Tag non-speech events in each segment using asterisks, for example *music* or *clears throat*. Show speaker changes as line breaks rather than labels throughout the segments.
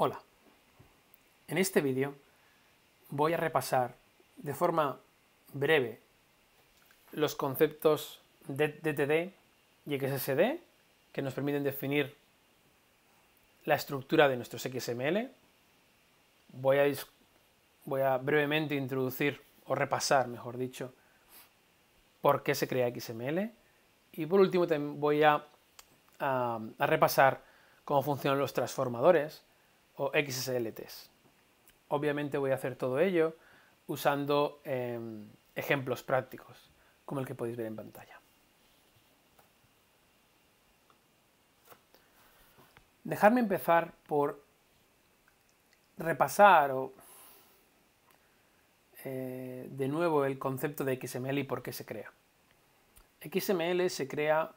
Hola, en este vídeo voy a repasar de forma breve los conceptos de DTD y XSD que nos permiten definir la estructura de nuestros XML. Voy a, brevemente introducir o repasar, mejor dicho, por qué se crea XML. Y por último voy a repasar cómo funcionan los transformadores o XSLTs. Obviamente voy a hacer todo ello usando em, ejemplos prácticos, como el que podéis ver en pantalla. Dejarme empezar por repasar eh, de nuevo el concepto de XML y por qué se crea. XML se crea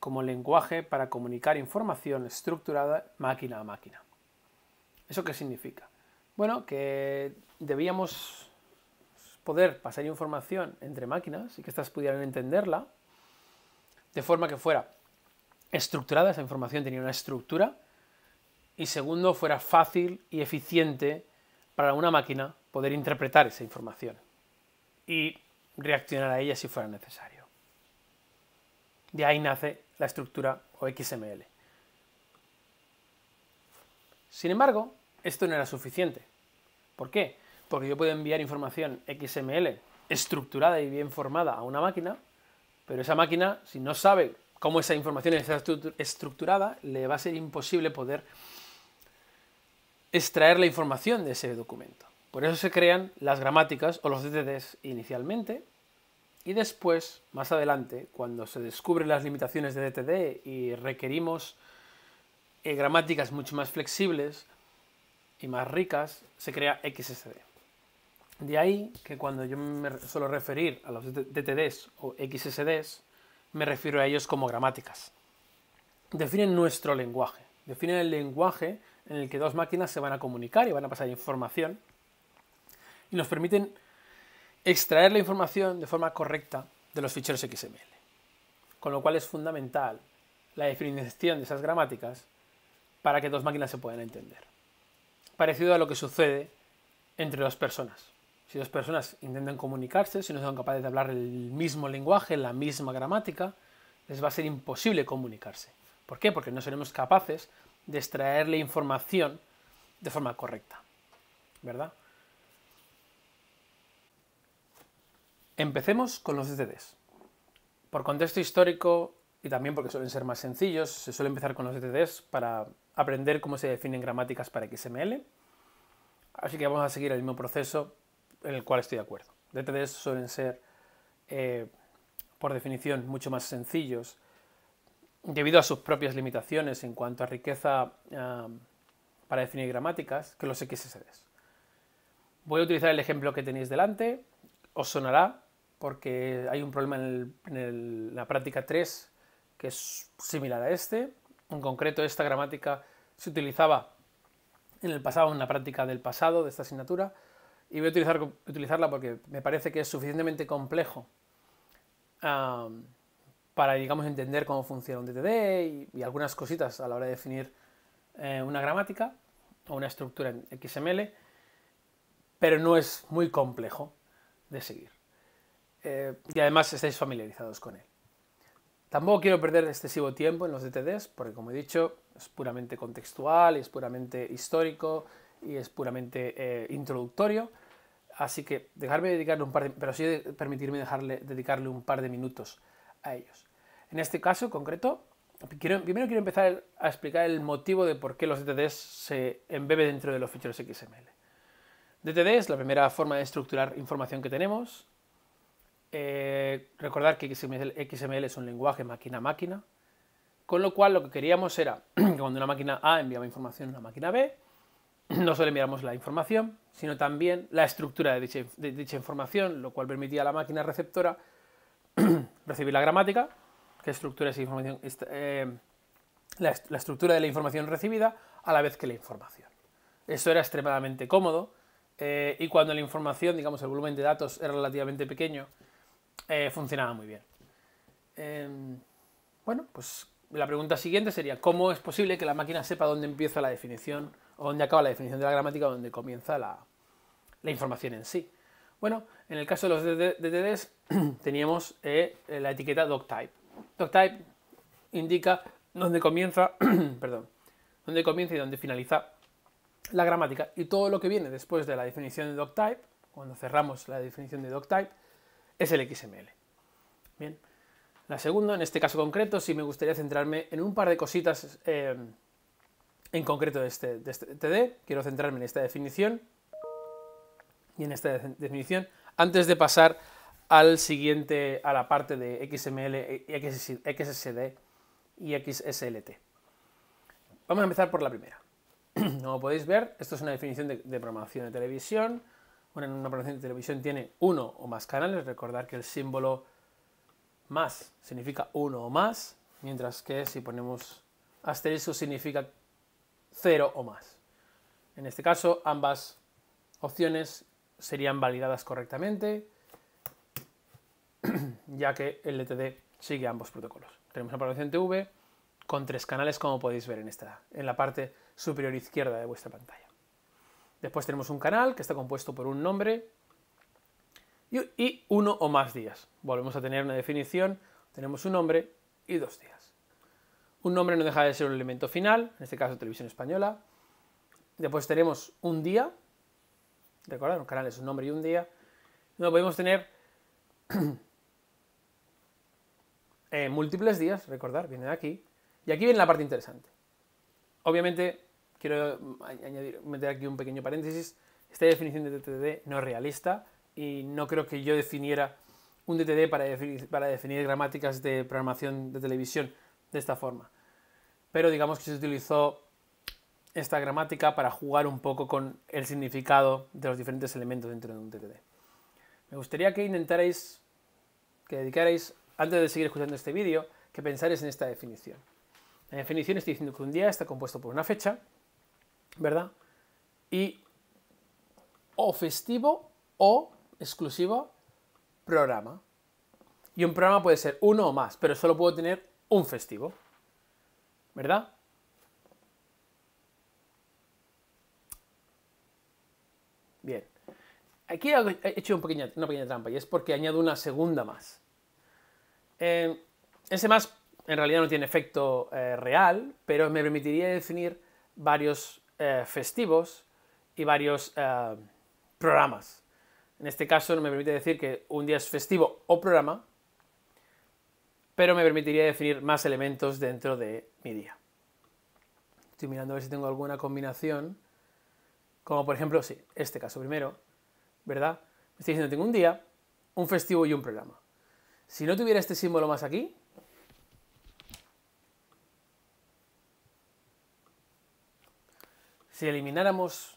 como lenguaje para comunicar información estructurada máquina a máquina. ¿Eso qué significa? Bueno, que debíamos poder pasar información entre máquinas y que éstas pudieran entenderla de forma que fuera estructurada, esa información tenía una estructura, y segundo, fuera fácil y eficiente para una máquina poder interpretar esa información y reaccionar a ella si fuera necesario. De ahí nace la estructura o XML. Sin embargo, esto no era suficiente. ¿Por qué? Porque yo puedo enviar información XML estructurada y bien formada a una máquina, pero esa máquina, si no sabe cómo esa información está estructurada, le va a ser imposible poder extraer la información de ese documento. Por eso se crean las gramáticas o los DTDs inicialmente y después, más adelante, cuando se descubren las limitaciones de DTD y requerimos eh, gramáticas mucho más flexibles y más ricas, se crea XSD. De ahí que cuando yo me suelo referir a los DTDs o XSDs, me refiero a ellos como gramáticas. Definen nuestro lenguaje, definen el lenguaje en el que dos máquinas se van a comunicar y van a pasar información y nos permiten extraer la información de forma correcta de los ficheros XML. Con lo cual es fundamental la definición de esas gramáticas para que dos máquinas se puedan entender. Parecido a lo que sucede entre dos personas. Si dos personas intentan comunicarse, si no son capaces de hablar el mismo lenguaje, la misma gramática, les va a ser imposible comunicarse. ¿Por qué? Porque no seremos capaces de extraerle información de forma correcta. ¿Verdad? Empecemos con los DDDs. Por contexto histórico, y también porque suelen ser más sencillos. Se suele empezar con los DTDs para aprender cómo se definen gramáticas para XML. Así que vamos a seguir el mismo proceso en el cual estoy de acuerdo. DTDs suelen ser, eh, por definición, mucho más sencillos debido a sus propias limitaciones en cuanto a riqueza ah, para definir gramáticas que los XSDs. Voy a utilizar el ejemplo que tenéis delante. Os sonará porque hay un problema en, la práctica 3 que es similar a este. En concreto, esta gramática se utilizaba en el pasado, en la práctica del pasado de esta asignatura, y voy a utilizar, utilizarla porque me parece que es suficientemente complejo para, digamos, entender cómo funciona un DTD y, algunas cositas a la hora de definir eh, una gramática o una estructura en XML, pero no es muy complejo de seguir. Eh, y además estáis familiarizados con él. Tampoco quiero perder excesivo tiempo en los DTDs, porque como he dicho, es puramente contextual, es puramente histórico y es puramente eh, introductorio. Así que dejarme dedicarle un par de, pero sí permitirme dedicarle un par de minutos a ellos. En este caso concreto, primero quiero empezar a explicar el motivo de por qué los DTDs se embeben dentro de los ficheros XML. DTD es la primera forma de estructurar información que tenemos, eh, recordar que XML, XML es un lenguaje máquina a máquina, con lo cual lo que queríamos era *clears throat* que cuando una máquina A enviaba información a una máquina B, *clears throat* no solo enviáramos la información, sino también la estructura de dicha, información, lo cual permitía a la máquina receptora *clears throat* recibir la gramática, que estructura esa información, eh, la, estructura de la información recibida a la vez que la información. Eso era extremadamente cómodo eh, y cuando la información, digamos, el volumen de datos era relativamente pequeño eh, funcionaba muy bien. Em, bueno, pues la pregunta siguiente sería, ¿cómo es posible que la máquina sepa dónde empieza la definición o dónde acaba la definición de la gramática o dónde comienza la, información en sí? Bueno, en el caso de los DTDs *clears throat* teníamos eh, la etiqueta doctype. Doctype indica dónde comienza, *clears throat* perdón, dónde comienza y dónde finaliza la gramática y todo lo que viene después de la definición de doctype, cuando cerramos la definición de doctype, es el XML. Bien. La segunda, en este caso concreto, sí me gustaría centrarme en un par de cositas eh, en concreto de este, TD. Este Quiero centrarme en esta definición y en esta definición antes de pasar al siguiente, a la parte de XML, eh, XSD y XSLT. Vamos a empezar por la primera. *clears throat* Como podéis ver, esto es una definición de programación de televisión una programación de televisión tiene uno o más canales, recordar que el símbolo más significa uno o más, mientras que si ponemos asterisco significa cero o más. En este caso, ambas opciones serían validadas correctamente, *clears throat* ya que el LTD sigue ambos protocolos. Tenemos una programación TV con tres canales, como podéis ver en, esta, en la parte superior izquierda de vuestra pantalla. Después tenemos un canal que está compuesto por un nombre y uno o más días. Volvemos a tener una definición, tenemos un nombre y dos días. Un nombre no deja de ser un elemento final, en este caso televisión española. Después tenemos un día, recordad, un canal es un nombre y un día. No podemos tener *clears throat* eh, múltiples días, recordar, viene de aquí. Y aquí viene la parte interesante. Obviamente quiero mm, meter aquí un pequeño paréntesis. Esta definición de DTD no es realista y no creo que yo definiera un DTD para definir, gramáticas de programación de televisión de esta forma. Pero digamos que se utilizó esta gramática para jugar un poco con el significado de los diferentes elementos dentro de un DTD. Me gustaría que intentarais, que dedicarais, antes de seguir escuchando este vídeo, que pensáis en esta definición. La definición estoy diciendo que un día está compuesto por una fecha, ¿verdad? Y o festivo o exclusivo programa. Y un programa puede ser uno o más, pero solo puedo tener un festivo. ¿Verdad? Bien. Aquí he hecho un una pequeña trampa y es porque añado una segunda más. Eh, ese más en realidad no tiene efecto eh, real, pero me permitiría definir varios eh, festivos y varios eh, programas. En este caso no me permite decir que un día es festivo o programa, pero me permitiría definir más elementos dentro de mi día. Estoy mirando a ver si tengo alguna combinación, como por ejemplo, sí, este caso primero, ¿verdad? estoy diciendo, tengo un día, un festivo y un programa. Si no tuviera este símbolo más aquí, Si elimináramos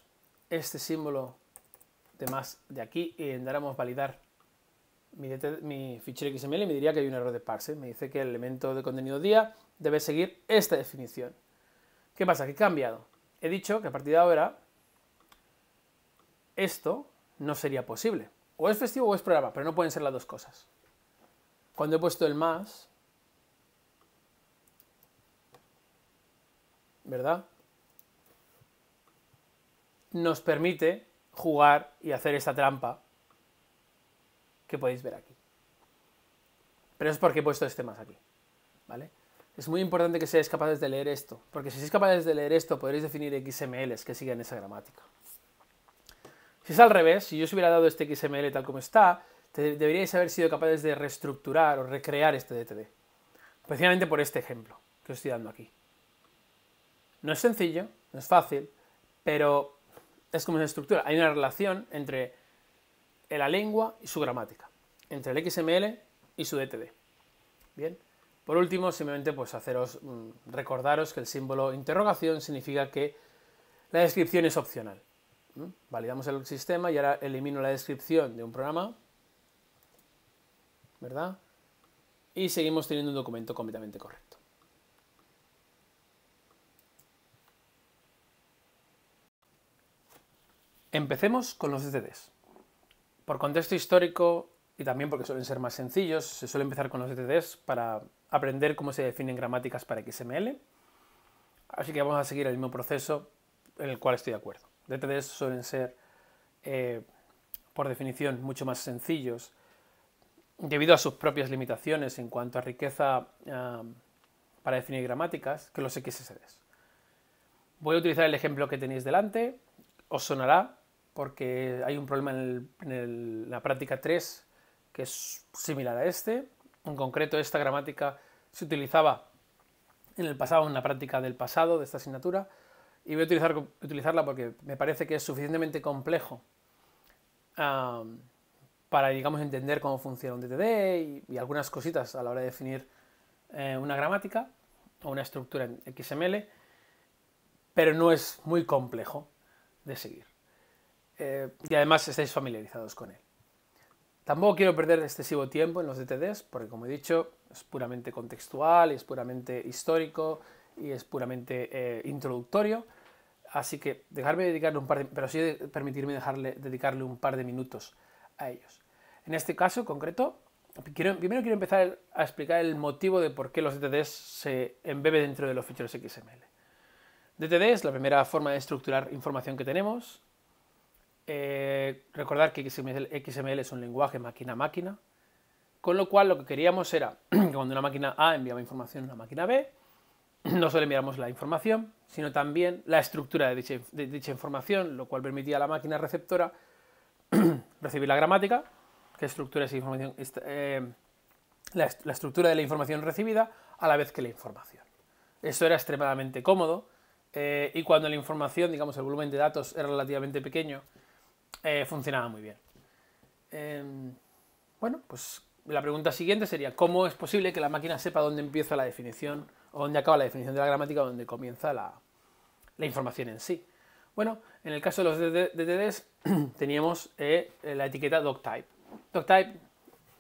este símbolo de más de aquí y andáramos validar mi, mi, fichero XML, me diría que hay un error de parse. Me dice que el elemento de contenido día debe seguir esta definición. ¿Qué pasa? Que he cambiado. He dicho que a partir de ahora esto no sería posible. O es festivo o es programa, pero no pueden ser las dos cosas. Cuando he puesto el más, ¿verdad? nos permite jugar y hacer esta trampa que podéis ver aquí. Pero es porque he puesto este más aquí, ¿vale? Es muy importante que seáis capaces de leer esto, porque si sois capaces de leer esto podréis definir XMLs que sigan esa gramática. Si es al revés, si yo os hubiera dado este XML tal como está, deberíais haber sido capaces de reestructurar o recrear este DTD. Especialmente por este ejemplo que os estoy dando aquí. No es sencillo, no es fácil, pero es como esa estructura. Hay una relación entre la lengua y su gramática, entre el XML y su DTD. Bien. Por último, simplemente pues haceros mm, recordaros que el símbolo interrogación significa que la descripción es opcional. Validamos el sistema y ahora elimino la descripción de un programa, ¿verdad? Y seguimos teniendo un documento completamente correcto. Empecemos con los DTDs. Por contexto histórico y también porque suelen ser más sencillos, se suele empezar con los DTDs para aprender cómo se definen gramáticas para XML. Así que vamos a seguir el mismo proceso en el cual estoy de acuerdo. DTDs suelen ser, eh, por definición, mucho más sencillos debido a sus propias limitaciones en cuanto a riqueza ah, para definir gramáticas que los XSDs. Voy a utilizar el ejemplo que tenéis delante, os sonará porque hay un problema en, la práctica 3 que es similar a este. En concreto, esta gramática se utilizaba en el pasado, en la práctica del pasado de esta asignatura, y voy a utilizarla porque me parece que es suficientemente complejo para, digamos, entender cómo funciona un DTD y, algunas cositas a la hora de definir eh, una gramática o una estructura en XML, pero no es muy complejo de seguir. Eh, y además estáis familiarizados con él. Tampoco quiero perder excesivo tiempo en los DTDs, porque como he dicho, es puramente contextual, es puramente histórico y es puramente eh, introductorio. Así que dejarme dedicarle un par de, pero sí permitirme dejarle, dedicarle un par de minutos a ellos. En este caso concreto, primero quiero empezar a explicar el motivo de por qué los DTDs se embeben dentro de los ficheros XML. DTD es la primera forma de estructurar información que tenemos, eh, recordar que XML, es un lenguaje máquina a máquina, con lo cual lo que queríamos era *clears throat* que cuando una máquina A enviaba información a una máquina B, *clears throat* no solo enviáramos la información, sino también la estructura de dicha, información, lo cual permitía a la máquina receptora *clears throat* recibir la gramática, que estructura eh, la, estructura de la información recibida a la vez que la información. Eso era extremadamente cómodo eh, y cuando la información, digamos, el volumen de datos era relativamente pequeño, eh, funcionaba muy bien. Em, bueno, pues la pregunta siguiente sería, ¿cómo es posible que la máquina sepa dónde empieza la definición o dónde acaba la definición de la gramática o dónde comienza la, información en sí? Bueno, en el caso de los DTDs *clears throat* teníamos eh, la etiqueta doctype. Doctype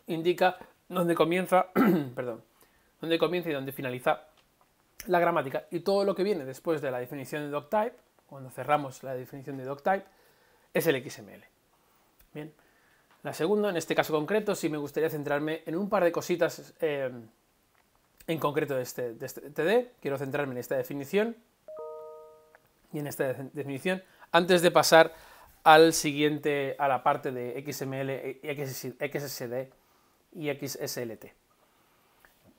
indica dónde comienza, *clears throat* perdón, dónde comienza y dónde finaliza la gramática y todo lo que viene después de la definición de doctype, cuando cerramos la definición de doctype, es el XML. Bien. La segunda, en este caso concreto, sí me gustaría centrarme en un par de cositas eh, en concreto de este, TD. Este Quiero centrarme en esta definición y en esta definición antes de pasar al siguiente, a la parte de XML, eh, XSD y XSLT.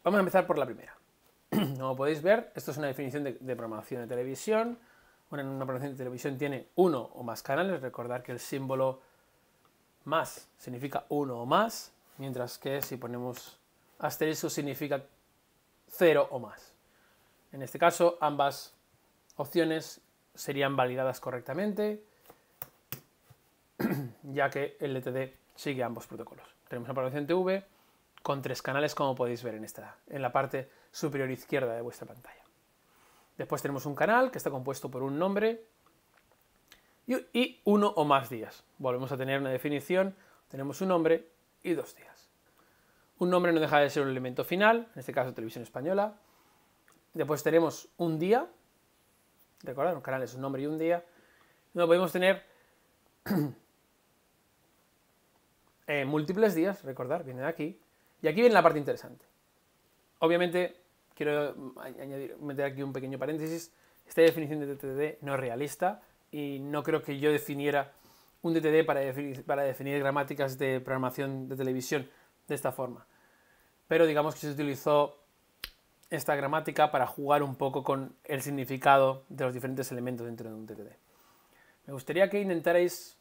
Vamos a empezar por la primera. *clears throat* Como podéis ver, esto es una definición de programación de televisión una, una programación de televisión tiene uno o más canales, recordar que el símbolo más significa uno o más, mientras que si ponemos asterisco significa cero o más. En este caso, ambas opciones serían validadas correctamente, *clears throat* ya que el LTD sigue ambos protocolos. Tenemos una programación TV con tres canales, como podéis ver en, esta, en la parte superior izquierda de vuestra pantalla. Después tenemos un canal que está compuesto por un nombre y uno o más días. Volvemos a tener una definición, tenemos un nombre y dos días. Un nombre no deja de ser un elemento final, en este caso televisión española. Después tenemos un día, recordad, un canal es un nombre y un día. No podemos tener *clears throat* eh, múltiples días, recordar, viene de aquí. Y aquí viene la parte interesante. Obviamente quiero mm, añadir, meter aquí un pequeño paréntesis. Esta definición de DTD no es realista y no creo que yo definiera un DTD para definir, gramáticas de programación de televisión de esta forma. Pero digamos que se utilizó esta gramática para jugar un poco con el significado de los diferentes elementos dentro de un DTD. Me gustaría que intentarais,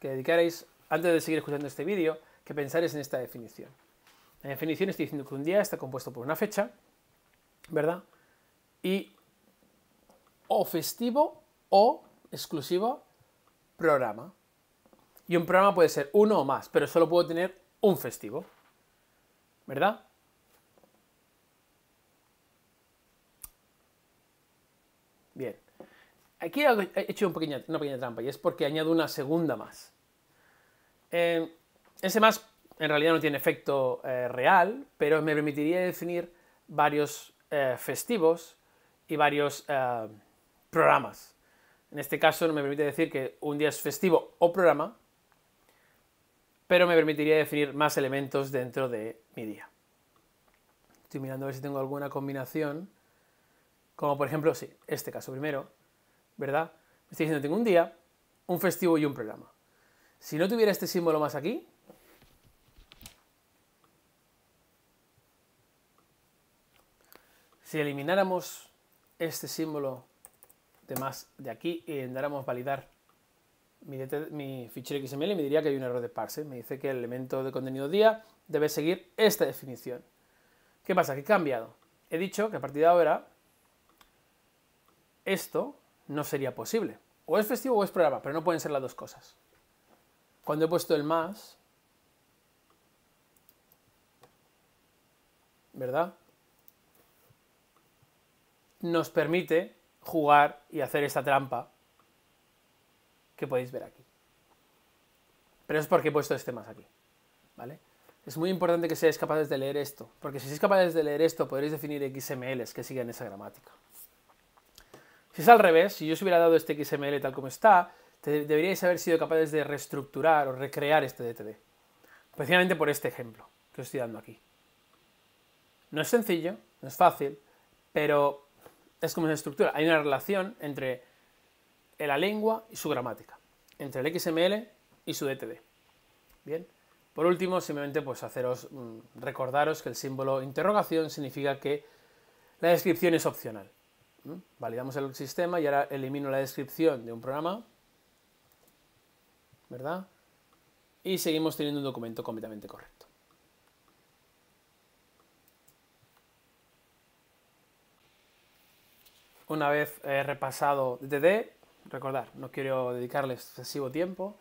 que dedicarais, antes de seguir escuchando este vídeo, que pensarais en esta definición. La definición estoy diciendo que un día está compuesto por una fecha, ¿verdad? Y o festivo o exclusivo programa. Y un programa puede ser uno o más, pero solo puedo tener un festivo. ¿Verdad? Bien. Aquí he hecho una pequeña trampa y es porque añado una segunda más. Eh, ese más en realidad no tiene efecto eh, real, pero me permitiría definir varios eh, festivos y varios eh, programas. En este caso no me permite decir que un día es festivo o programa, pero me permitiría definir más elementos dentro de mi día. Estoy mirando a ver si tengo alguna combinación, como por ejemplo, sí, este caso primero, ¿verdad? Me estoy diciendo, tengo un día, un festivo y un programa. Si no tuviera este símbolo más aquí, Si elimináramos este símbolo de más de aquí y andáramos validar mi, mi, fichero XML, me diría que hay un error de parse. Me dice que el elemento de contenido día debe seguir esta definición. ¿Qué pasa? Que he cambiado. He dicho que a partir de ahora esto no sería posible. O es festivo o es programa, pero no pueden ser las dos cosas. Cuando he puesto el más, ¿verdad? nos permite jugar y hacer esta trampa que podéis ver aquí. Pero es porque he puesto este más aquí, ¿vale? Es muy importante que seáis capaces de leer esto, porque si sois capaces de leer esto podréis definir XMLs que sigan esa gramática. Si es al revés, si yo os hubiera dado este XML tal como está, deberíais haber sido capaces de reestructurar o recrear este DTD. Precisamente por este ejemplo que os estoy dando aquí. No es sencillo, no es fácil, pero es como una estructura. Hay una relación entre la lengua y su gramática, entre el XML y su DTD. Bien. Por último, simplemente pues haceros mm, recordaros que el símbolo interrogación significa que la descripción es opcional. Validamos el sistema y ahora elimino la descripción de un programa, ¿verdad? Y seguimos teniendo un documento completamente correcto. una vez he repasado DTD, recordar, no quiero dedicarle excesivo tiempo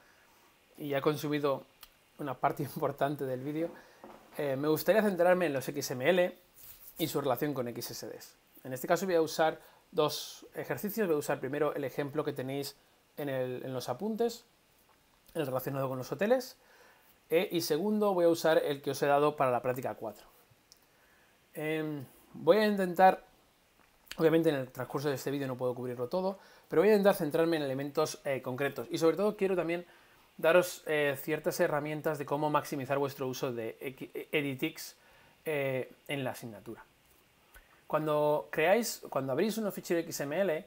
y ya he consumido una parte *laughs* importante del vídeo, eh, me gustaría centrarme en los XML y su relación con XSDs. En este caso voy a usar dos ejercicios. Voy a usar primero el ejemplo que tenéis en, en los apuntes, el relacionado con los hoteles. Eh, y segundo, voy a usar el que os he dado para la práctica 4. Em, voy a intentar Obviamente en el transcurso de este vídeo no puedo cubrirlo todo, pero voy a intentar centrarme en elementos eh, concretos y sobre todo quiero también daros eh, ciertas herramientas de cómo maximizar vuestro uso de Editix eh, en la asignatura. Cuando creáis, cuando abrís un fichero XML,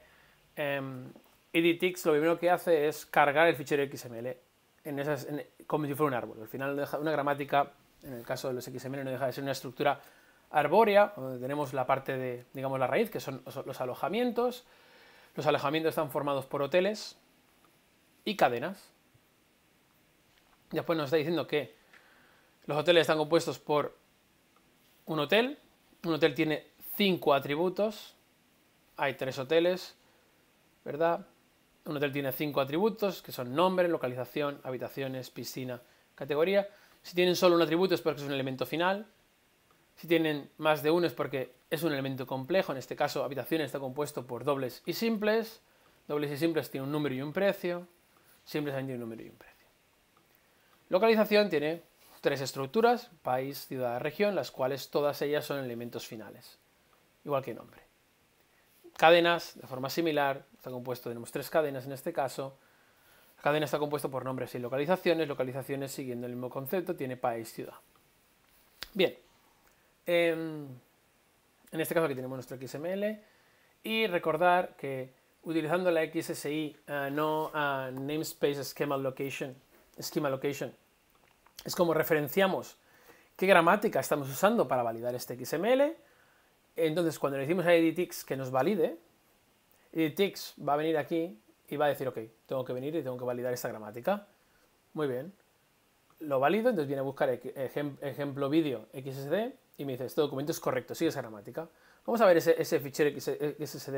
em, Editix lo primero que hace es cargar el fichero XML en esas, como si fuera un árbol. Al final una gramática, en el caso de los XML, no deja de ser una estructura arbórea, donde tenemos la parte de, digamos, la raíz, que son los alojamientos. Los alojamientos están formados por hoteles y cadenas. Después nos está diciendo que los hoteles están compuestos por un hotel. Un hotel tiene cinco atributos. Hay tres hoteles, ¿verdad? Un hotel tiene cinco atributos, que son nombre, localización, habitaciones, piscina, categoría. Si tienen solo un atributo es porque es un elemento final. Si tienen más de uno es porque es un elemento complejo, en este caso habitación está compuesto por dobles y simples, dobles y simples tiene un número y un precio, simples también tiene un número y un precio. Localización tiene tres estructuras, país, ciudad, región, las cuales todas ellas son elementos finales, igual que nombre. Cadenas, de forma similar, está compuesto, tenemos tres cadenas en este caso, cadena está compuesta por nombres y localizaciones, localizaciones siguiendo el mismo concepto, tiene país, ciudad. Bien, Em, en este caso aquí tenemos nuestro XML y recordar que utilizando la XSI, ah, no a ah, namespace schema location, schema location, es como referenciamos qué gramática estamos usando para validar este XML. Entonces, cuando le decimos a editx que nos valide, editx va a venir aquí y va a decir, ok, tengo que venir y tengo que validar esta gramática. Muy bien. Lo valido, entonces viene a buscar ejemplo vídeo XSD y me dice, este documento es correcto, sigue esa gramática. Vamos a ver ese, ese fichero XSD.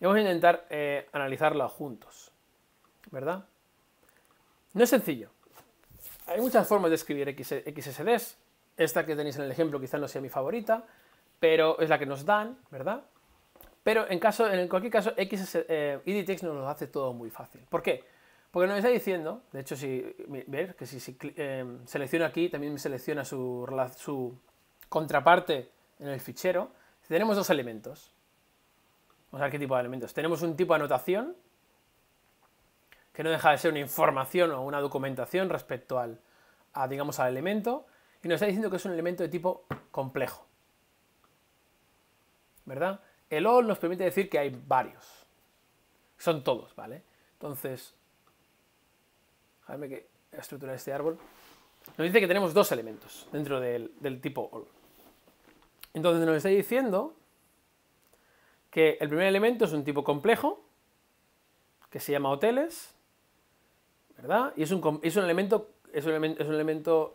Y vamos a intentar eh, analizarlo juntos. ¿Verdad? No es sencillo. Hay muchas formas de escribir XSDs. Esta que tenéis en el ejemplo quizás no sea mi favorita, pero es la que nos dan, ¿verdad? Pero en, caso, en cualquier caso, XSD, eh, nos lo hace todo muy fácil. ¿Por qué? Porque nos está diciendo, de hecho, si ver que si, eh, selecciono aquí, también me selecciona su, su contraparte en el fichero, tenemos dos elementos. Vamos a ver qué tipo de elementos. Tenemos un tipo de anotación, que no deja de ser una información o una documentación respecto al, digamos, al elemento, y nos está diciendo que es un elemento de tipo complejo. ¿Verdad? El all nos permite decir que hay varios. Son todos, ¿vale? Entonces, déjame que estructurar este árbol. Nos dice que tenemos dos elementos dentro del, del tipo all. Entonces nos está diciendo que el primer elemento es un tipo complejo, que se llama hoteles, ¿verdad? Y es un, elemento, es un eh,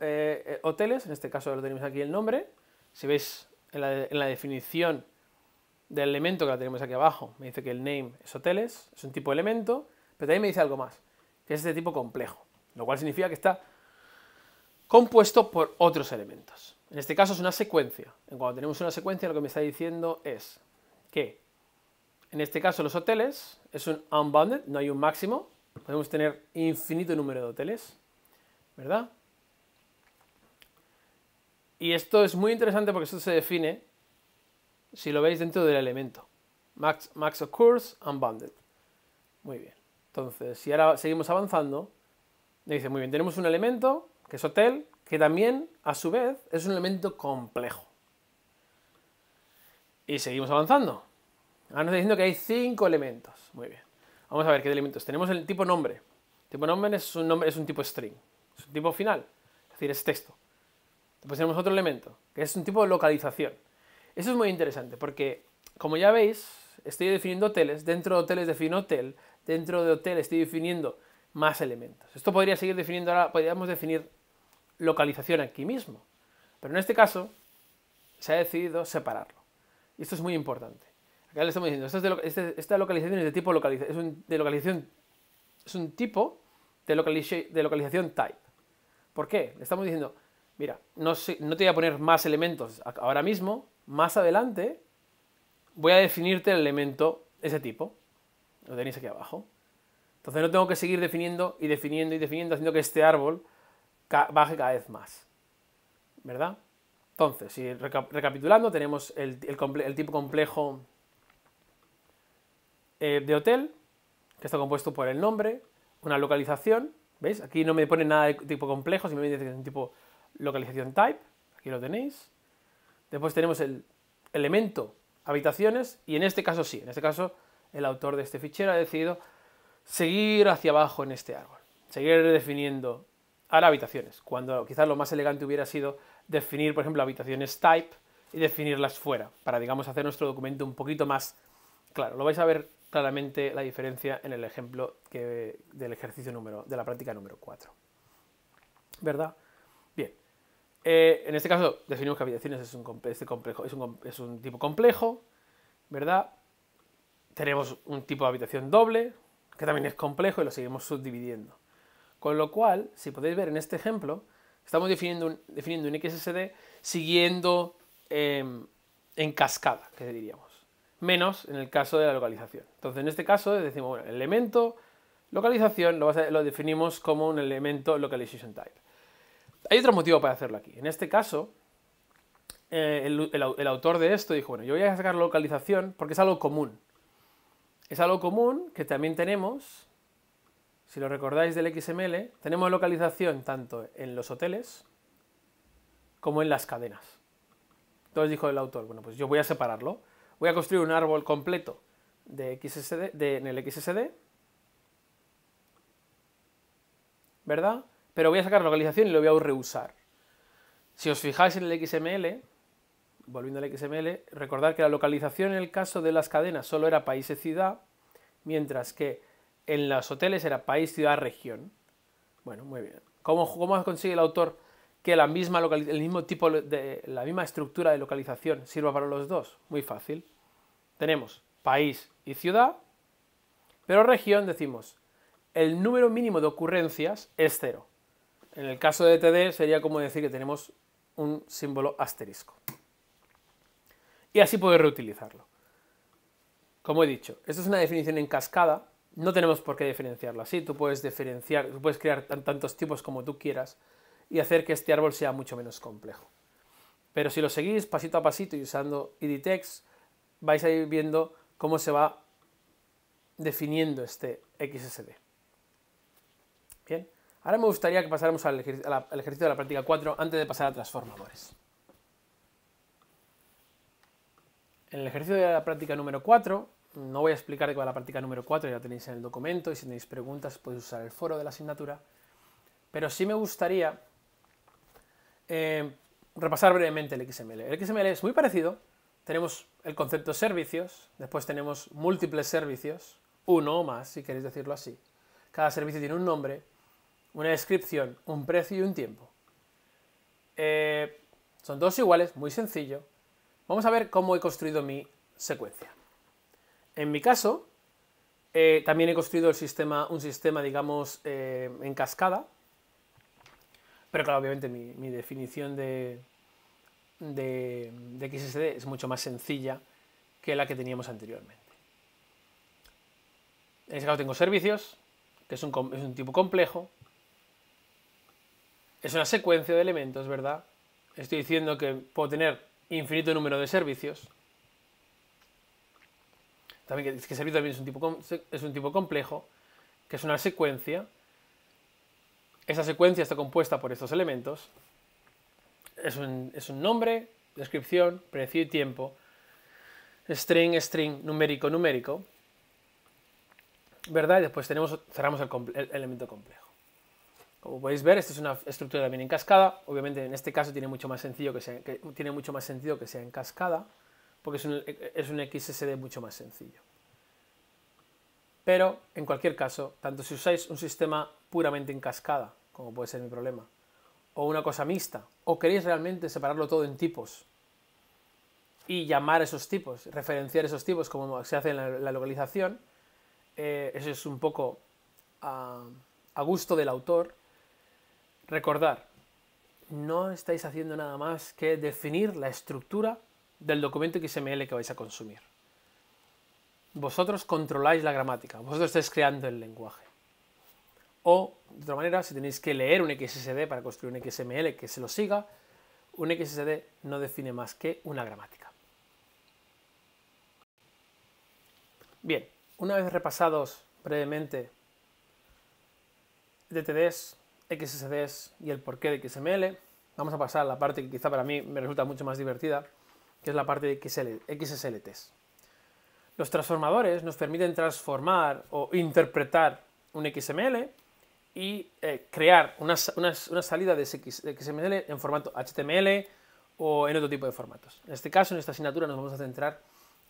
eh, hoteles, en este caso lo tenemos aquí el nombre, si veis en la, definición del elemento que la tenemos aquí abajo, me dice que el name es hoteles, es un tipo elemento, pero también me dice algo más, que es de este tipo complejo, lo cual significa que está compuesto por otros elementos. En este caso es una secuencia. Cuando tenemos una secuencia lo que me está diciendo es que en este caso los hoteles es un unbounded, no hay un máximo. Podemos tener infinito número de hoteles, ¿verdad? Y esto es muy interesante porque esto se define, si lo veis, dentro del elemento. Max, max occurs, unbounded. Muy bien. Entonces, si ahora seguimos avanzando, me dice, muy bien, tenemos un elemento, que es hotel, que también, a su vez, es un elemento complejo. Y seguimos avanzando. Ahora nos está diciendo que hay cinco elementos. Muy bien. Vamos a ver qué elementos. Tenemos el tipo nombre. El tipo nombre es un, nombre, es un tipo string. Es un tipo final. Es decir, es texto. Después tenemos otro elemento, que es un tipo de localización. Eso es muy interesante porque, como ya veis, estoy definiendo hoteles. Dentro de hoteles defino hotel. Dentro de hotel estoy definiendo más elementos. Esto podría seguir definiendo ahora, podríamos definir localización aquí mismo. Pero en este caso se ha decidido separarlo. Y esto es muy importante. Acá le estamos diciendo, este, esta, localización es de tipo de localización, es un tipo de, de localización type. ¿Por qué? Le estamos diciendo, mira, no, no te voy a poner más elementos ahora mismo, más adelante voy a definirte el elemento, ese tipo. Lo tenéis aquí abajo. Entonces no tengo que seguir definiendo y definiendo y definiendo, haciendo que este árbol baje cada vez más. ¿Verdad? Entonces, si recapitulando, tenemos el, tipo complejo eh, de hotel, que está compuesto por el nombre, una localización, ¿veis? Aquí no me pone nada de tipo complejo, simplemente dice que es un tipo localización type, aquí lo tenéis. Después tenemos el elemento habitaciones, y en este caso sí, en este caso el autor de este fichero ha decidido seguir hacia abajo en este árbol, seguir definiendo a habitaciones, cuando quizás lo más elegante hubiera sido definir, por ejemplo, habitaciones type y definirlas fuera, para, digamos, hacer nuestro documento un poquito más claro. Lo vais a ver claramente la diferencia en el ejemplo que, del ejercicio número, de la práctica número 4. ¿Verdad? Bien. Eh, en este caso, definimos que habitaciones es un, este complejo, es un tipo complejo, ¿verdad? Tenemos un tipo de habitación doble, que también es complejo y lo seguimos subdividiendo. Con lo cual, si podéis ver en este ejemplo, estamos definiendo un, XSD siguiendo em, en cascada, que diríamos, menos en el caso de la localización. Entonces, en este caso decimos, bueno, el elemento localización lo, definimos como un elemento localization type. Hay otro motivo para hacerlo aquí. En este caso, eh, el, el, autor de esto dijo, bueno, yo voy a sacar localización porque es algo común. Es algo común que también tenemos si lo recordáis del XML, tenemos localización tanto en los hoteles como en las cadenas. Entonces dijo el autor, bueno, pues yo voy a separarlo. Voy a construir un árbol completo de XSD, en el XSD, ¿verdad? Pero voy a sacar la localización y lo voy a reusar. Si os fijáis en el XML, volviendo al XML, recordad que la localización en el caso de las cadenas solo era país y ciudad, mientras que en los hoteles era país, ciudad, región. Bueno, muy bien. ¿Cómo, consigue el autor que la misma, el mismo tipo de, la misma estructura de localización sirva para los dos? Muy fácil. Tenemos país y ciudad, pero región decimos, el número mínimo de ocurrencias es cero. En el caso de TD sería como decir que tenemos un símbolo asterisco. Y así poder reutilizarlo. Como he dicho, esto es una definición en cascada no tenemos por qué diferenciarlo así. Tú puedes diferenciar, puedes crear tantos tipos como tú quieras y hacer que este árbol sea mucho menos complejo. Pero si lo seguís pasito a pasito y usando idtex, vais a ir viendo cómo se va definiendo este XSD. Bien, ahora me gustaría que pasáramos al, al ejercicio de la práctica 4 antes de pasar a transformadores. En el ejercicio de la práctica número 4 no voy a explicar de va la práctica número 4, ya tenéis en el documento y si tenéis preguntas podéis usar el foro de la asignatura. Pero sí me gustaría eh, repasar brevemente el XML. El XML es muy parecido. Tenemos el concepto servicios, después tenemos múltiples servicios, uno o más, si queréis decirlo así. Cada servicio tiene un nombre, una descripción, un precio y un tiempo. Eh, son dos iguales, muy sencillo. Vamos a ver cómo he construido mi secuencia. En mi caso, eh, también he construido un sistema, digamos, eh, en cascada. Pero claro, obviamente mi, definición de, de, XSD es mucho más sencilla que la que teníamos anteriormente. En este caso tengo servicios, que es un, es un tipo complejo. Es una secuencia de elementos, ¿verdad? Estoy diciendo que puedo tener infinito número de servicios también, también es un, tipo, complejo, que es una secuencia. Esa secuencia está compuesta por estos elementos. Es un, nombre, descripción, precio y tiempo. String, string, numérico, numérico. ¿Verdad? Y después tenemos, cerramos el, elemento complejo. Como podéis ver, esta es una estructura también en cascada. Obviamente en este caso tiene mucho más, sencillo que, tiene mucho más sentido que sea en cascada porque es un, XSD mucho más sencillo. Pero, en cualquier caso, tanto si usáis un sistema puramente en cascada, como puede ser mi problema, o una cosa mixta, o queréis realmente separarlo todo en tipos y llamar esos tipos, referenciar esos tipos como se hace en la, localización, eh, eso es un poco a, a gusto del autor. Recordar, no estáis haciendo nada más que definir la estructura del documento XML que vais a consumir. Vosotros controláis la gramática, vosotros estáis creando el lenguaje. O, de otra manera, si tenéis que leer un XSD para construir un XML que se lo siga, un XSD no define más que una gramática. Bien, una vez repasados brevemente DTDs, XSDs y el porqué de XML, vamos a pasar a la parte que quizá para mí me resulta mucho más divertida, que es la parte de XSLT, Los transformadores nos permiten transformar o interpretar un XML y eh, crear una, salida de XML en formato HTML o en otro tipo de formatos. En este caso, en esta asignatura, nos vamos a centrar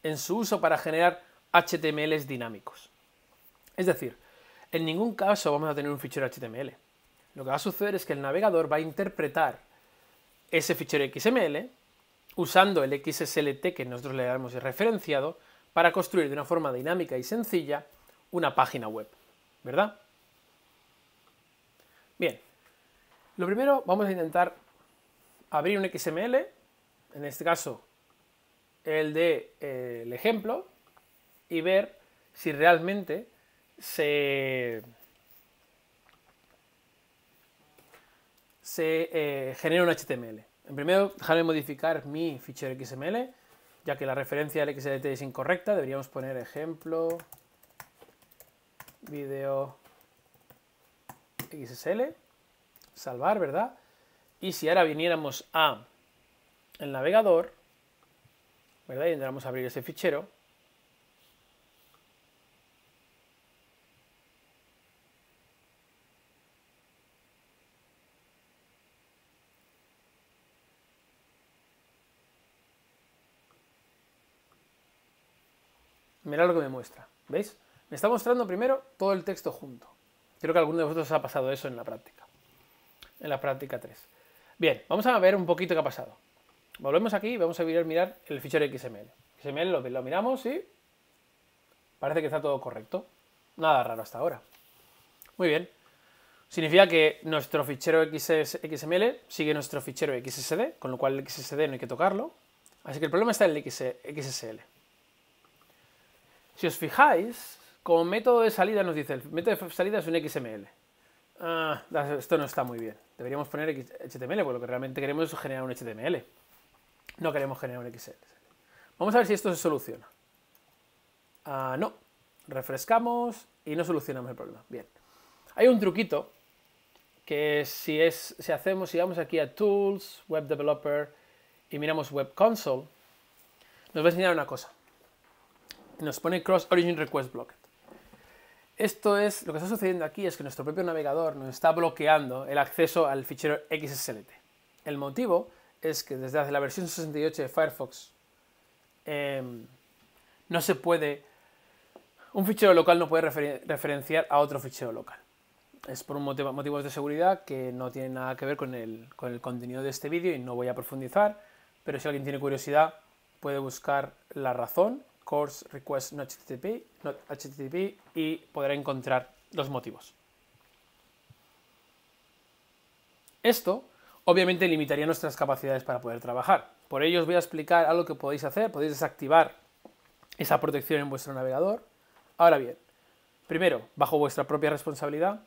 en su uso para generar HTMLs dinámicos. Es decir, en ningún caso vamos a tener un fichero HTML. Lo que va a suceder es que el navegador va a interpretar ese fichero XML usando el XSLT que nosotros le hemos referenciado para construir de una forma dinámica y sencilla una página web, ¿verdad? Bien, lo primero vamos a intentar abrir un XML, en este caso el de, eh, el ejemplo, y ver si realmente se, se eh, genera un HTML. En Primero, déjame modificar mi fichero XML, ya que la referencia al XLT es incorrecta. Deberíamos poner ejemplo, video XSL, salvar, ¿verdad? Y si ahora viniéramos a el navegador, ¿verdad? Y entramos a abrir ese fichero, Mirad lo que me muestra. ¿Veis? Me está mostrando primero todo el texto junto. Creo que alguno de vosotros ha pasado eso en la práctica. En la práctica 3. Bien, vamos a ver un poquito qué ha pasado. Volvemos aquí y vamos a mirar el fichero XML. XML lo, lo miramos y parece que está todo correcto. Nada raro hasta ahora. Muy bien. Significa que nuestro fichero XML sigue nuestro fichero XSD, con lo cual el XSD no hay que tocarlo. Así que el problema está en el XSL. Si os fijáis, como método de salida nos dice, el método de salida es un XML. Ah, esto no está muy bien. Deberíamos poner HTML, porque lo que realmente queremos es generar un HTML. No queremos generar un XML. Vamos a ver si esto se soluciona. Ah, no. Refrescamos y no solucionamos el problema. Bien. Hay un truquito que si, es, si hacemos, si vamos aquí a Tools, Web Developer y miramos Web Console, nos va a enseñar una cosa nos pone Cross Origin Request Blocked. Esto es, lo que está sucediendo aquí es que nuestro propio navegador nos está bloqueando el acceso al fichero XSLT. El motivo es que desde hace la versión 68 de Firefox em, no se puede, un fichero local no puede referenciar a otro fichero local. Es por motivos de seguridad que no tiene nada que ver con el contenido de este vídeo y no voy a profundizar, pero si alguien tiene curiosidad puede buscar la razón course request not HTTP, HTTP y podrá encontrar los motivos. Esto obviamente limitaría nuestras capacidades para poder trabajar. Por ello os voy a explicar algo que podéis hacer. Podéis desactivar esa protección en vuestro navegador. Ahora bien, primero, bajo vuestra propia responsabilidad.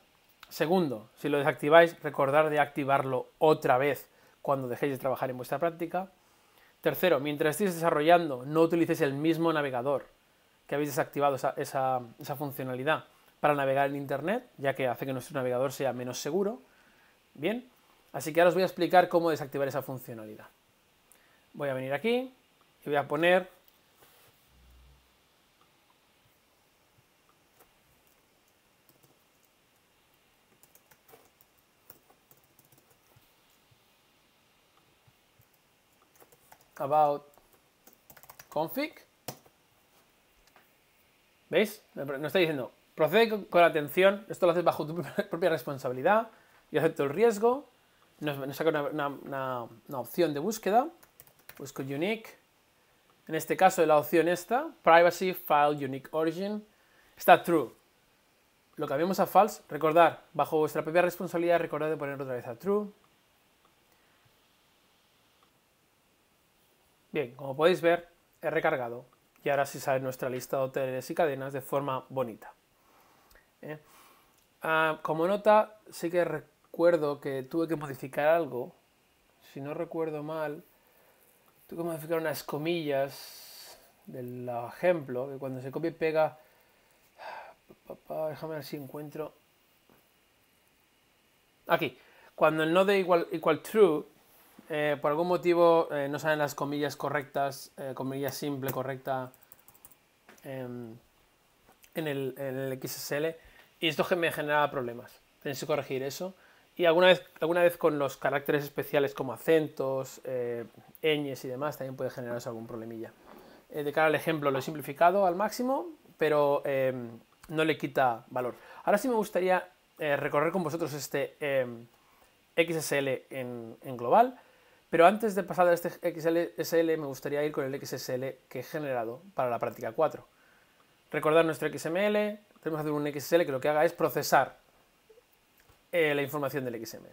Segundo, si lo desactiváis, recordar de activarlo otra vez cuando dejéis de trabajar en vuestra práctica. Tercero, mientras estéis desarrollando, no utilicéis el mismo navegador que habéis desactivado esa, funcionalidad para navegar en Internet, ya que hace que nuestro navegador sea menos seguro. Bien, así que ahora os voy a explicar cómo desactivar esa funcionalidad. Voy a venir aquí y voy a poner about config. ¿Veis? No está diciendo, procede con atención, esto lo haces bajo tu propia *laughs* responsabilidad, yo acepto el riesgo, nos, saca una, opción de búsqueda, busco unique, en este caso la opción esta, privacy, file, unique origin, está true. Lo cambiamos a false, recordar, bajo vuestra propia responsabilidad, recordad de poner otra vez a true, Bien, como podéis ver, he recargado y ahora sí sale nuestra lista de hoteles y cadenas de forma bonita. ¿eh? Ah, como nota, sí que recuerdo que tuve que modificar algo. Si no recuerdo mal, tuve que modificar unas comillas del ejemplo, que cuando se copia y pega... Déjame ver si encuentro... Aquí. Cuando el node igual, igual true eh, por algún motivo eh, no salen las comillas correctas, eh, comillas simple correcta em, en el, XSL y esto me genera problemas. Tenéis que corregir eso. Y alguna vez, con los caracteres especiales como acentos, ñes y demás también puede generaros algún problemilla. de cara al ejemplo lo he simplificado al máximo, pero em, no le quita valor. Ahora sí me gustaría recorrer con vosotros este... Em, XSL en, global pero antes de pasar a este XSL, me gustaría ir con el XSL que he generado para la práctica 4. Recordar nuestro XML, tenemos que hacer un XSL que lo que haga es procesar eh, la información del XML.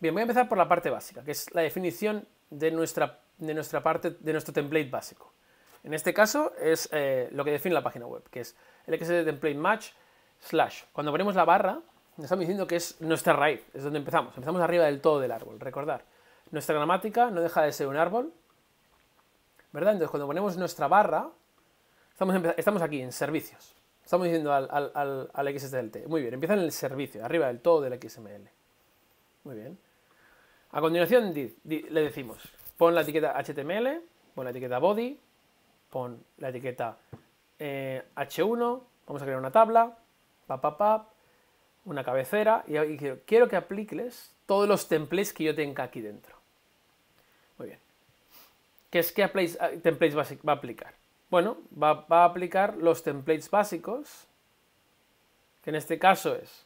Bien, voy a empezar por la parte básica, que es la definición de nuestra, de nuestra parte, de nuestro template básico. En este caso es eh, lo que define la página web, que es el XSL template match slash. Cuando ponemos la barra, nos estamos diciendo que es nuestra raíz, es donde empezamos. Empezamos arriba del todo del árbol, recordar. Nuestra gramática no deja de ser un árbol, ¿verdad? Entonces, cuando ponemos nuestra barra, estamos, estamos aquí en servicios. Estamos diciendo al, al, al, al XSLT. Muy bien, empieza en el servicio, arriba del todo del XML. Muy bien. A continuación le decimos, pon la etiqueta HTML, pon la etiqueta body, pon la etiqueta H1, eh, vamos a crear una tabla, pa, una cabecera, y, quiero, que apliques todos los templates que yo tenga aquí dentro. Muy bien. ¿Qué es que ah, templates va a aplicar? Bueno, va, a aplicar los templates básicos, que en este caso es,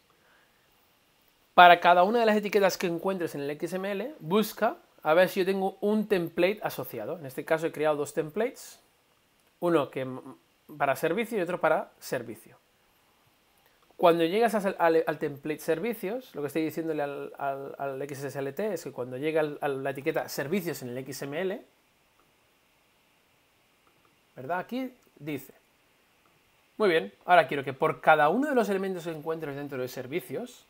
para cada una de las etiquetas que encuentres en el XML, busca a ver si yo tengo un template asociado. En este caso he creado dos templates, uno que para servicio y otro para servicio. Cuando llegas al, template servicios, lo que estoy diciéndole al, al XSLT es que cuando llega a la etiqueta servicios en el XML, ¿verdad? Aquí dice, muy bien, ahora quiero que por cada uno de los elementos que encuentres dentro de servicios,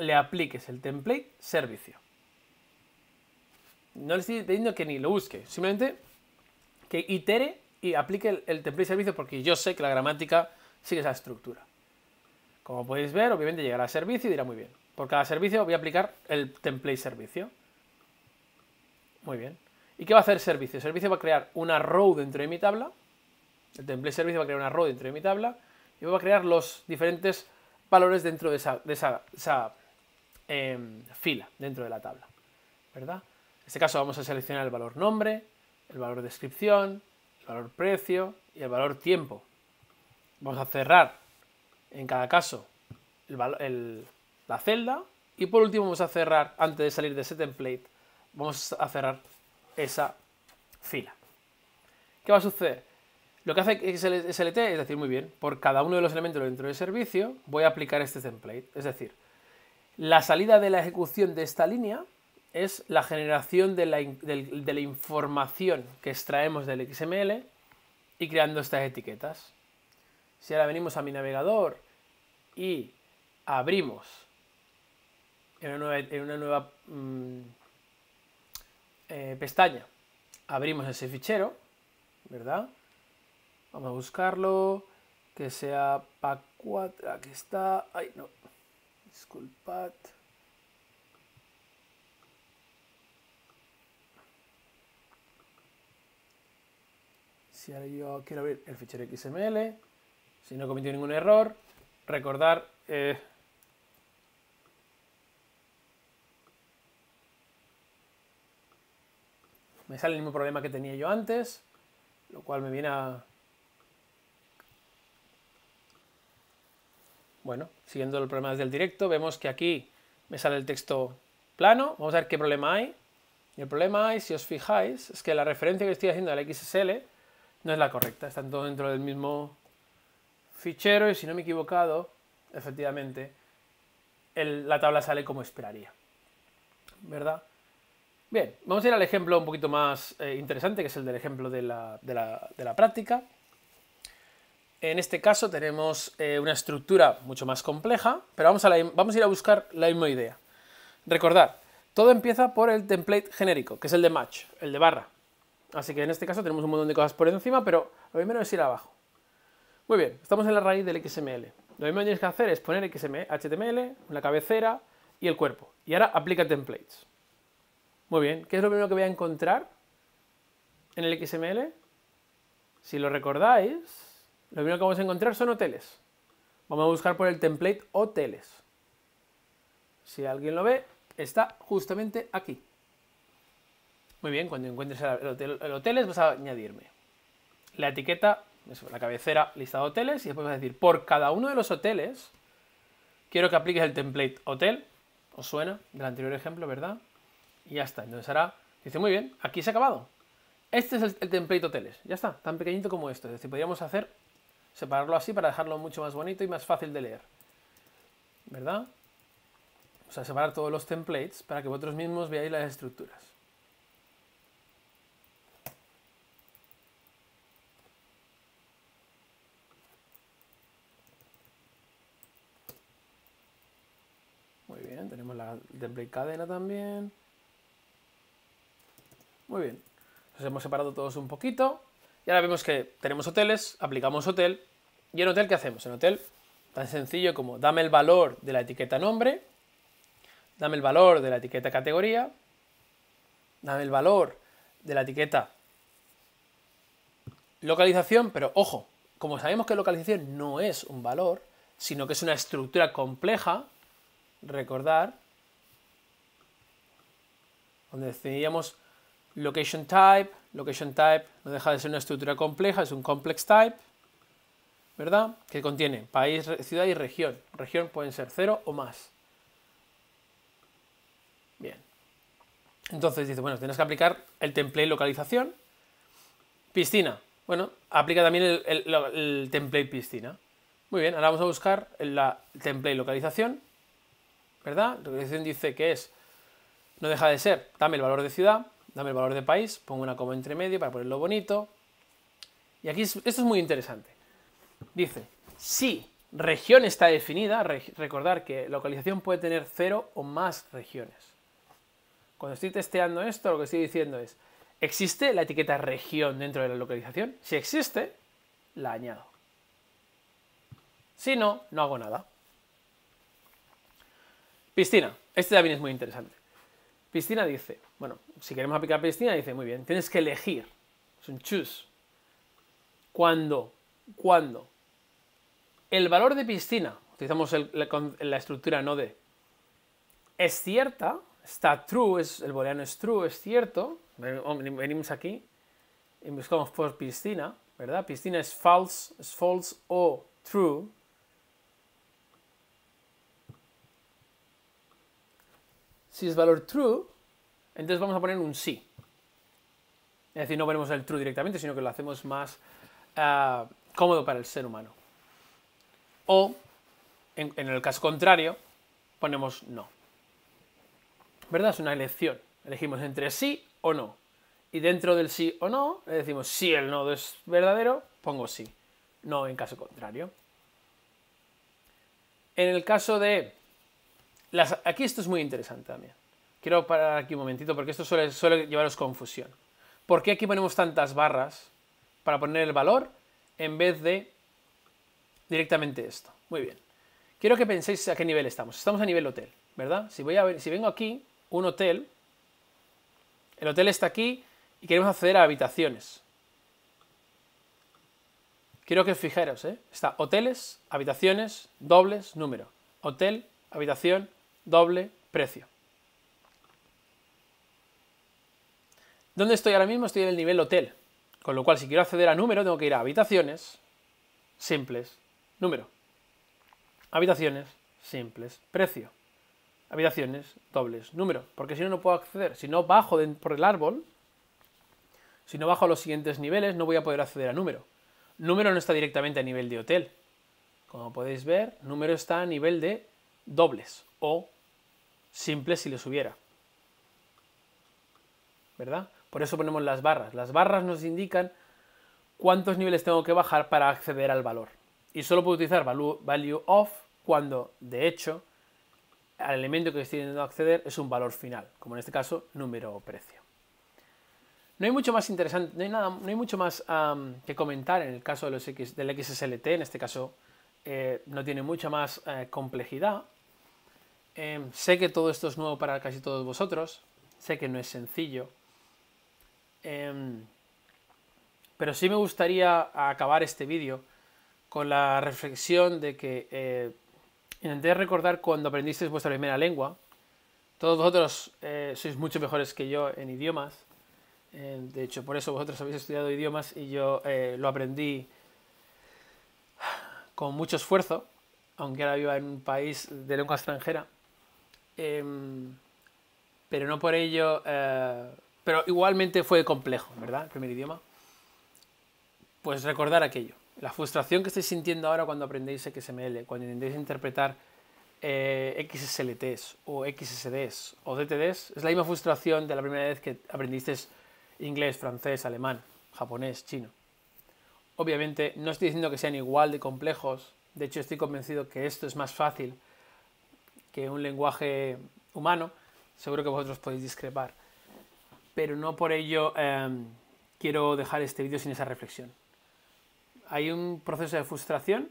le apliques el template servicio. No le estoy diciendo que ni lo busque, simplemente que itere y aplique el template servicio porque yo sé que la gramática sigue esa estructura. Como podéis ver, obviamente llegará a servicio y dirá muy bien. Por cada servicio voy a aplicar el template servicio. Muy bien. ¿Y qué va a hacer el servicio? El servicio va a crear una row dentro de mi tabla. El template servicio va a crear una row dentro de mi tabla y va a crear los diferentes valores dentro de esa, em, fila, dentro de la tabla. ¿Verdad? En este caso vamos a seleccionar el valor nombre, el valor descripción, el valor precio y el valor tiempo. Vamos a cerrar en cada caso la celda y por último vamos a cerrar, antes de salir de ese template, vamos a cerrar esa fila. ¿Qué va a suceder? Lo que hace SLT es decir, muy bien, por cada uno de los elementos dentro del servicio voy a aplicar este template. Es decir, la salida de la ejecución de esta línea es la generación de la información que extraemos del XML y creando estas etiquetas. Si ahora venimos a mi navegador y abrimos en una nueva, mm, eh, pestaña, abrimos ese fichero, ¿verdad? Vamos a buscarlo, que sea PAC4, aquí está, ay no, disculpad. Si ahora yo quiero abrir el fichero XML, si no cometió ningún error, recordar... Eh, me sale el mismo problema que tenía yo antes, lo cual me viene a... Bueno, siguiendo el problema desde el directo, vemos que aquí me sale el texto plano, vamos a ver qué problema hay. Y el problema hay, si os fijáis, es que la referencia que estoy haciendo al XSL no es la correcta, están todos dentro del mismo fichero y si no me he equivocado, efectivamente, la tabla sale como esperaría. ¿Verdad? Bien, vamos a ir al ejemplo un poquito más eh, interesante, que es el del ejemplo de la, práctica. En este caso tenemos eh, una estructura mucho más compleja, pero vamos a, vamos a ir a buscar la misma idea. Recordar, todo empieza por el template genérico, que es el de match, el de barra. Así que en este caso tenemos un montón de cosas por encima, pero lo primero es ir abajo. Muy bien, estamos en la raíz del XML. Lo mismo que tienes que hacer es poner XML, HTML, la cabecera y el cuerpo. Y ahora aplica templates. Muy bien, ¿qué es lo primero que voy a encontrar en el XML? Si lo recordáis, lo primero que vamos a encontrar son hoteles. Vamos a buscar por el template hoteles. Si alguien lo ve, está justamente aquí. Muy bien, cuando encuentres el hotel, hoteles vas a añadirme la etiqueta la cabecera, lista de hoteles, y después va a decir, por cada uno de los hoteles, quiero que apliques el template hotel, os suena del anterior ejemplo, ¿verdad? Y ya está, entonces hará, dice, muy bien, aquí se ha acabado. Este es el, template hoteles, ya está, tan pequeñito como esto, es decir, podríamos hacer, separarlo así para dejarlo mucho más bonito y más fácil de leer, ¿verdad? O sea, separar todos los templates para que vosotros mismos veáis las estructuras. tenemos la template cadena también. Muy bien, nos hemos separado todos un poquito. Y ahora vemos que tenemos hoteles, aplicamos hotel. ¿Y en hotel qué hacemos? En hotel, tan sencillo como dame el valor de la etiqueta nombre, dame el valor de la etiqueta categoría, dame el valor de la etiqueta localización, pero ojo, como sabemos que localización no es un valor, sino que es una estructura compleja recordar, donde definíamos location type, location type no deja de ser una estructura compleja, es un complex type, ¿verdad? Que contiene país, ciudad y región. Región pueden ser cero o más. Bien. Entonces dice, bueno, tienes que aplicar el template localización. Piscina. Bueno, aplica también el, template piscina. Muy bien, ahora vamos a buscar la template localización. ¿verdad? la localización dice que es, no deja de ser, dame el valor de ciudad, dame el valor de país, pongo una coma entre medio para ponerlo bonito. Y aquí esto es muy interesante. Dice, si región está definida, recordar que localización puede tener cero o más regiones. Cuando estoy testeando esto, lo que estoy diciendo es, ¿existe la etiqueta región dentro de la localización? Si existe, la añado. Si no, no hago nada. Piscina. Este también es muy interesante. Piscina dice, bueno, si queremos aplicar piscina, dice, muy bien, tienes que elegir. Es un choose. Cuando, cuando el valor de piscina, utilizamos la, estructura no es cierta, está true, es, el booleano es true, es cierto, venimos aquí y buscamos por piscina, ¿verdad? Piscina es false, es false o true, si es valor true, entonces vamos a poner un sí. Es decir, no ponemos el true directamente, sino que lo hacemos más eh, cómodo para el ser humano. O, en, en el caso contrario, ponemos no. ¿Verdad? Es una elección. Elegimos entre sí o no. Y dentro del sí o no, le decimos si el nodo es verdadero, pongo sí. No en caso contrario. En el caso de aquí esto es muy interesante también. Quiero parar aquí un momentito porque esto suele, llevaros confusión. ¿Por qué aquí ponemos tantas barras para poner el valor en vez de directamente esto? Muy bien. Quiero que penséis a qué nivel estamos. Estamos a nivel hotel, ¿verdad? Si, voy a si vengo aquí, un hotel, el hotel está aquí y queremos acceder a habitaciones. Quiero que fijaros, ¿eh? Está hoteles, habitaciones, dobles, número. Hotel, habitación, doble precio. ¿Dónde estoy ahora mismo? Estoy en el nivel hotel. Con lo cual, si quiero acceder a número, tengo que ir a habitaciones, simples, número. Habitaciones, simples, precio. Habitaciones, dobles, número. Porque si no, no puedo acceder. Si no bajo por el árbol, si no bajo a los siguientes niveles, no voy a poder acceder a número. Número no está directamente a nivel de hotel. Como podéis ver, número está a nivel de dobles o simple si lo hubiera. ¿Verdad? Por eso ponemos las barras. Las barras nos indican cuántos niveles tengo que bajar para acceder al valor. Y solo puedo utilizar value, of cuando, de hecho, al elemento que estoy intentando acceder es un valor final, como en este caso, número o precio. No hay mucho más interesante, no hay, nada, no hay mucho más que comentar en el caso de los del XSLT, en este caso eh, no tiene mucha más eh, complejidad, Em, sé que todo esto es nuevo para casi todos vosotros, sé que no es sencillo, em, pero sí me gustaría acabar este vídeo con la reflexión de que eh, intenté recordar cuando aprendisteis vuestra primera lengua. Todos vosotros eh, sois mucho mejores que yo en idiomas. Em, de hecho, por eso vosotros habéis estudiado idiomas y yo eh, lo aprendí con mucho esfuerzo, aunque ahora viva en un país de lengua extranjera. Em, pero no por ello. Eh, pero igualmente fue complejo, ¿verdad? El primer idioma. Pues recordar aquello. La frustración que estoy sintiendo ahora cuando aprendéis XML, cuando intentéis interpretar eh, XSLTs o XSDs o DTDs, es la misma frustración de la primera vez que aprendisteis inglés, francés, alemán, japonés, chino. Obviamente no estoy diciendo que sean igual de complejos, de hecho estoy convencido que esto es más fácil un lenguaje humano, seguro que vosotros podéis discrepar. Pero no por ello em, quiero dejar este vídeo sin esa reflexión. Hay un proceso de frustración,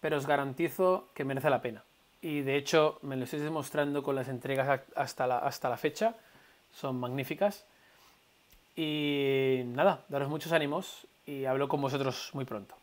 pero os garantizo que merece la pena. Y de hecho me lo estáis demostrando con las entregas hasta hasta la fecha. Son magníficas. Y nada, daros muchos ánimos y hablo con vosotros muy pronto.